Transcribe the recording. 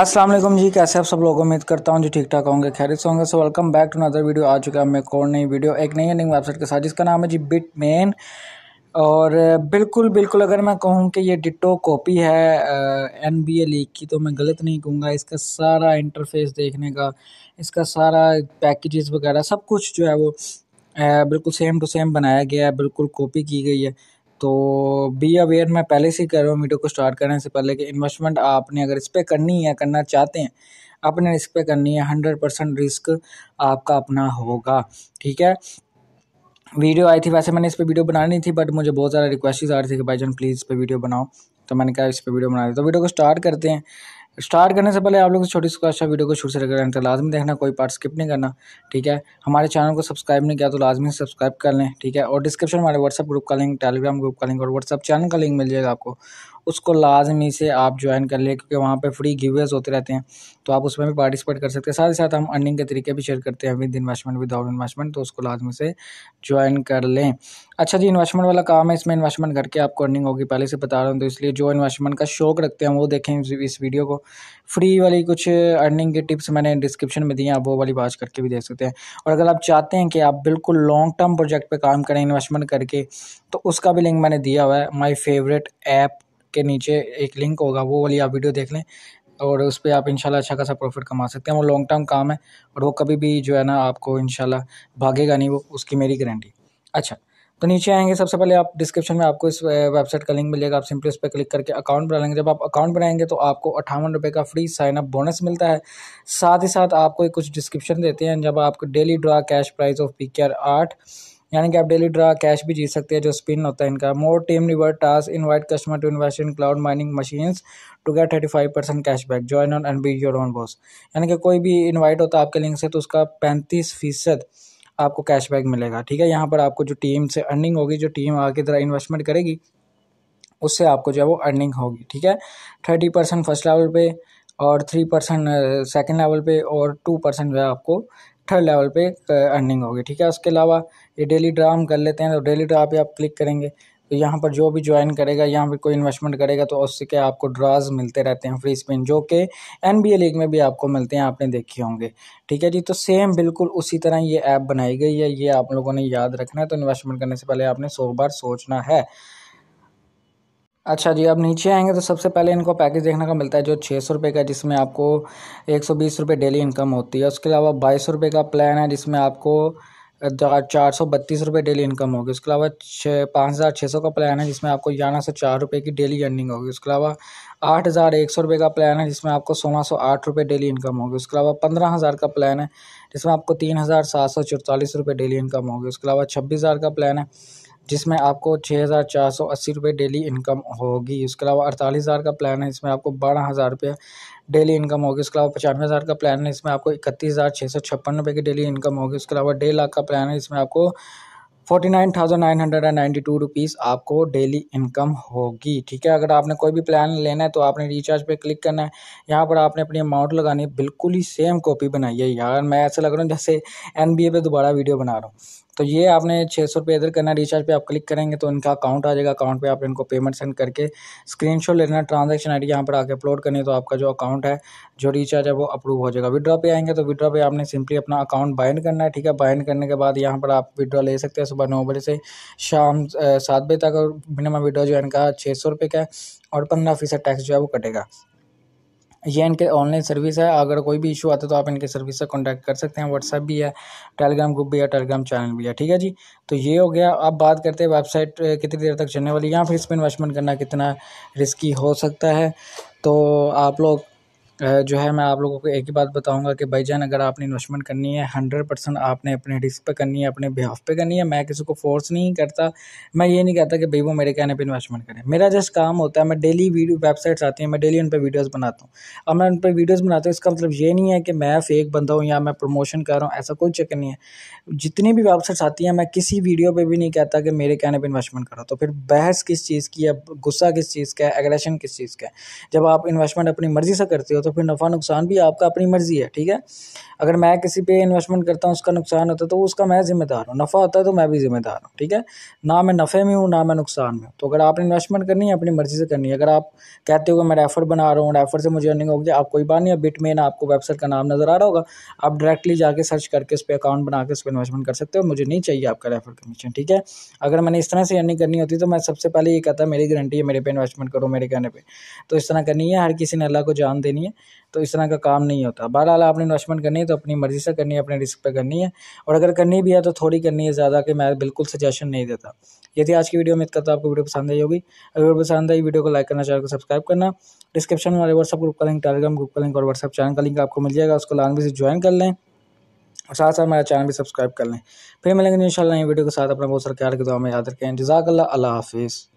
अस्सलाम वालेकुम जी कैसे आप सब लोग उम्मीद करता हूँ जो ठीक ठाक होंगे खैरित से होंगे so welcome back to another video आ चुका है मैं कौन नई वीडियो एक नई एंडिंग वेबसाइट के साथ जिसका नाम है जी बिट मेन और बिल्कुल बिल्कुल अगर मैं कहूँ कि ये डिटो कॉपी है एन बी ए लीग की तो मैं गलत नहीं कहूँगा इसका सारा इंटरफेस देखने का इसका सारा पैकेजेस वगैरह सब कुछ जो है वो बिल्कुल सेम टू सेम बनाया गया है बिल्कुल कॉपी की गई है तो बी अवेयर मैं पहले से ही कह रहा हूँ वीडियो को स्टार्ट करने से पहले कि इन्वेस्टमेंट आपने अगर इस पर करनी है करना चाहते हैं अपने रिस्क पे करनी है हंड्रेड परसेंट रिस्क आपका अपना होगा ठीक है वीडियो आई थी वैसे मैंने इस पर वीडियो बनानी थी बट मुझे बहुत सारा रिक्वेस्ट आ रही थी कि जान प्लीज़ इस पर वीडियो बनाओ तो मैंने कहा इस पर वीडियो बना दी तो वीडियो को स्टार्ट करते हैं स्टार्ट करने से पहले आप लोग छोटी सी अच्छा वीडियो को शुरू से लेकर अंत लाजमी देखना कोई पार्ट स्किप नहीं करना ठीक है हमारे चैनल को सब्सक्राइब नहीं किया तो लाजमी सब्सक्राइब कर लें ठीक है और डिस्क्रिप्शन हमारे व्हाट्सअप ग्रुप का लिंक टेलीग्राम ग्रुप का लिंक और व्हाट्सअप चैनल का लिंक मिल जाएगा आपको उसको लाजमी से आप ज्वाइन कर लें क्योंकि वहाँ पर फ्री गिवेज होते रहते हैं तो आप उसमें भी पार्टिसिपेट कर सकते हैं साथ ही साथ हम अर्निंग के तरीके भी शेयर करते हैं विद इन्वेस्टमेंट विदाउट इन्वेस्टमेंट तो उसको लाजमी से ज्वाइन कर लें अच्छा जी इन्वेस्टमेंट वाला काम है इसमें इन्वेस्टमेंट करके आपको अर्निंग होगी पहले से बता रहा हूँ तो इसलिए जो इन्वेस्टमेंट का शौक रखते हैं वो देखें इस वीडियो को फ्री वाली कुछ अर्निंग के टिप्स मैंने डिस्क्रिप्शन में दी हैं आप वो वाली बात करके भी देख सकते हैं और अगर आप चाहते हैं कि आप बिल्कुल लॉन्ग टर्म प्रोजेक्ट पे काम करें इन्वेस्टमेंट करके तो उसका भी लिंक मैंने दिया हुआ है माई फेवरेट ऐप के नीचे एक लिंक होगा वो वाली आप वीडियो देख लें और उस पर आप इंशाल्लाह अच्छा खासा प्रॉफिट कमा सकते हैं वो लॉन्ग टर्म काम है और वो कभी भी जो है ना आपको इंशाल्लाह भागेगा नहीं वो उसकी मेरी गारंटी अच्छा तो नीचे आएंगे सबसे पहले आप डिस्क्रिप्शन में आपको इस वेबसाइट का लिंक मिलेगा आप सिंपली उस पर क्लिक करके अकाउंट बना लेंगे जब आप अकाउंट बनाएंगे तो आपको अट्ठावन रुपये का फ्री साइनअप बोनस मिलता है साथ ही साथ आपको कुछ डिस्क्रिप्शन देते हैं जब आप daily draw cash prize of P के आठ यानी कि आप डेली ड्रा कैश भी जीत सकते हैं जो स्पिन होता है इनका more team revert task invite customer to invest in cloud mining machines to get thirty five percent cash back join on and be your own boss यानी कि कोई भी इन्वाइट होता है आपके लिंक से तो उसका पैंतीस फीसद आपको कैशबैक मिलेगा ठीक है यहाँ पर आपको जो टीम से अर्निंग होगी जो टीम आगे तरह इन्वेस्टमेंट करेगी उससे आपको जो है वो अर्निंग होगी ठीक है थर्टी परसेंट फर्स्ट लेवल पे और थ्री परसेंट सेकेंड लेवल पे और टू परसेंट जो है आपको थर्ड लेवल पे अर्निंग होगी ठीक है उसके अलावा ये डेली ड्रा हम कर लेते हैं तो डेली ड्रा पे आप क्लिक करेंगे तो यहाँ पर जो भी ज्वाइन करेगा यहाँ पर कोई इन्वेस्टमेंट करेगा तो उससे क्या आपको ड्राज मिलते रहते हैं फ्री स्पिन जो कि एन लीग में भी आपको मिलते हैं आपने देखे होंगे ठीक है जी तो सेम बिल्कुल उसी तरह ये ऐप बनाई गई है ये आप लोगों ने याद रखना है तो इन्वेस्टमेंट करने से पहले आपने सौ बार सोचना है अच्छा जी अब नीचे आएंगे तो सबसे पहले इनको पैकेज देखने का मिलता है जो छः सौ रुपये का जिसमें आपको एक सौ बीस रुपये डेली इनकम होती है उसके अलावा बाईस सौ रुपये का प्लान है जिसमें आपको चार सौ बत्तीस रुपये डेली इनकम होगी उसके अलावा छः पाँच हज़ार छः सौ का प्लान है जिसमें आपको ग्यारह सौ चार रुपये की डेली अर्निंग होगी उसके अलावा आठ हज़ार एक सौ रुपये का प्लान है जिसमें आपको सोलह सौ आठ रुपये डेली इनकम होगी उसके अलावा पंद्रह हज़ार का प्लान है जिसमें आपको तीन हज़ार सात सौ चौतालीस रुपये डेली इनकम होगी उसके अलावा छब्बीस हज़ार का प्लान है जिसमें आपको छः हज़ार चार सौ अस्सी रुपये डेली इनकम होगी उसके अलावा अड़तालीस हज़ार का प्लान है इसमें आपको बारह हज़ार रुपये डेली इनकम होगी उसके अलावा पचानवे हज़ार का प्लान है इसमें आपको इकतीस हज़ार छः सौ छप्पन रुपये की डेली इनकम होगी उसके अलावा डेढ़ लाख का प्लान है इसमें आपको forty nine thousand nine hundred and ninety two rupees आपको डेली इनकम होगी ठीक है अगर आपने कोई भी प्लान लेना है तो आपने रिचार्ज पे क्लिक करना है यहाँ पर आपने अपनी अमाउंट लगानी है बिल्कुल ही सेम कॉपी बनाई है यार मैं ऐसा लग रहा हूँ जैसे एन बी ए पे दोबारा वीडियो बना रहा हूँ तो ये आपने छः सौ रुपये इधर करना है रिचार्ज पे आप क्लिक करेंगे तो इनका अकाउंट आ जाएगा अकाउंट पे आप इनको पेमेंट सेंड करके स्क्रीनशॉट लेना ट्रांजेक्शन आई डी यहाँ पर आके अपलोड करनी है तो आपका जो अकाउंट है जो रिचार्ज है वो अप्रूव हो जाएगा विड्रॉ पे आएंगे तो विड्रॉ पे आपने सिंपली अपना अकाउंट बाइंड करना है ठीक है बाइंड करने के बाद यहाँ पर आप विड्रॉ ले सकते हैं सुबह नौ बजे से शाम सात बजे तक और मिनिमम विड्रॉ जो है इनका छः सौ रुपये का है और पंद्रह फीसद टैक्स जो है वो कटेगा ये इनके ऑनलाइन सर्विस है अगर कोई भी इशू आता है तो आप इनके सर्विस से कॉन्टैक्ट कर सकते हैं व्हाट्सएप भी है टेलीग्राम ग्रुप भी है टेलीग्राम चैनल भी है ठीक है जी तो ये हो गया अब बात करते हैं वेबसाइट कितनी देर तक चलने वाली या फिर इस पर इन्वेस्टमेंट करना कितना रिस्की हो सकता है तो आप लोग जो है मैं आप लोगों को एक ही बात बताऊंगा कि भाई जान अगर आपने इन्वेस्टमेंट करनी है हंड्रेड परसेंट आपने अपने रिस्क पे करनी है अपने बिहाफ पे करनी है मैं किसी को फोर्स नहीं करता मैं ये नहीं कहता कि भाई वो मेरे कहने पे इन्वेस्टमेंट करें मेरा जस्ट काम होता है मैं डेली वीडियो वेबसाइट्स आती हैं मैं डेली उन पर वीडियोज़ बनाता हूँ अब मैं उन पर वीडियोज़ बनाता हूँ इसका मतलब ये नहीं है कि मैं फेक बंदा हूँ या मैं प्रमोशन कर रहा हूँ ऐसा कोई चक्कर नहीं है जितनी भी वेबसाइट्स आती हैं मैं किसी वीडियो पर भी नहीं कहता कि मेरे कहने पर इन्वेस्टमेंट करो तो फिर बहस किस चीज़ की है गुस्सा किस चीज़ का है एग्रेशन किस चीज़ का है जब आप इन्वेस्टमेंट अपनी मर्ज़ी से करते हो तो फिर नफ़ा नुकसान भी आपका अपनी मर्ज़ी है ठीक है अगर मैं किसी पे इन्वेस्टमेंट करता हूँ उसका नुकसान होता है तो उसका मैं ज़िम्मेदार हूँ नफ़ा होता है तो मैं भी ज़िम्मेदार हूँ ठीक है ना मैं नफ़े में हूँ ना मैं नुकसान में हूँ तो अगर आपने इन्वेस्टमेंट करनी है अपनी मर्ज़ी से करनी है अगर आप कहते हो कि मैं रेफर बना रहा हूँ रेफर से मुझे अर्निंग होगी आप कोई बात नहीं बिट मेन आपको वेबसाइट का नाम नज़र आ रहा होगा आप डायरेक्टली जाकर सर्च करके उस पर अकाउंट बना के उस पर इन्वेस्टमेंट कर सकते हो मुझे नहीं चाहिए आपका रेफर कमीशन ठीक है अगर मैंने इस तरह से अर्निंग करनी होती तो मैं सबसे पहले ये कहता मेरी गारंटी है मेरे पे इन्वेस्टमेंट करो मेरे कहने पर तो इस तरह करनी है हर किसी ने अल्लाह को जान देनी है तो इस तरह का काम नहीं होता बहरहाल आपने इन्वेस्टमेंट करनी है तो अपनी मर्ज़ी से करनी है अपने रिस्क पे करनी है और अगर करनी भी है तो थोड़ी करनी है ज़्यादा कि मैं बिल्कुल सजेशन नहीं देता ये थी आज की वीडियो में तो आपको वीडियो पसंद आई होगी अगर वीडियो पसंद आई वीडियो को लाइक करना चैनल को सब्सक्राइब करना डिस्क्रिप्शन में व्हाट्सअप ग्रुप का लिंक टेलीग्राम ग्रुप का लिंक और व्हाट्सअप चैनल का लिंक आपको मिल जाएगा उसको लाइन से ज्वाइन कर लें और साथ साथ मेरा चैनल भी सब्सक्राइब कर लें फिर मिलेंगे इन शाला वीडियो के साथ अपना बहुत सारे ख्याल के दुआ में याद रखें जजाक अल्लाह हाफिज़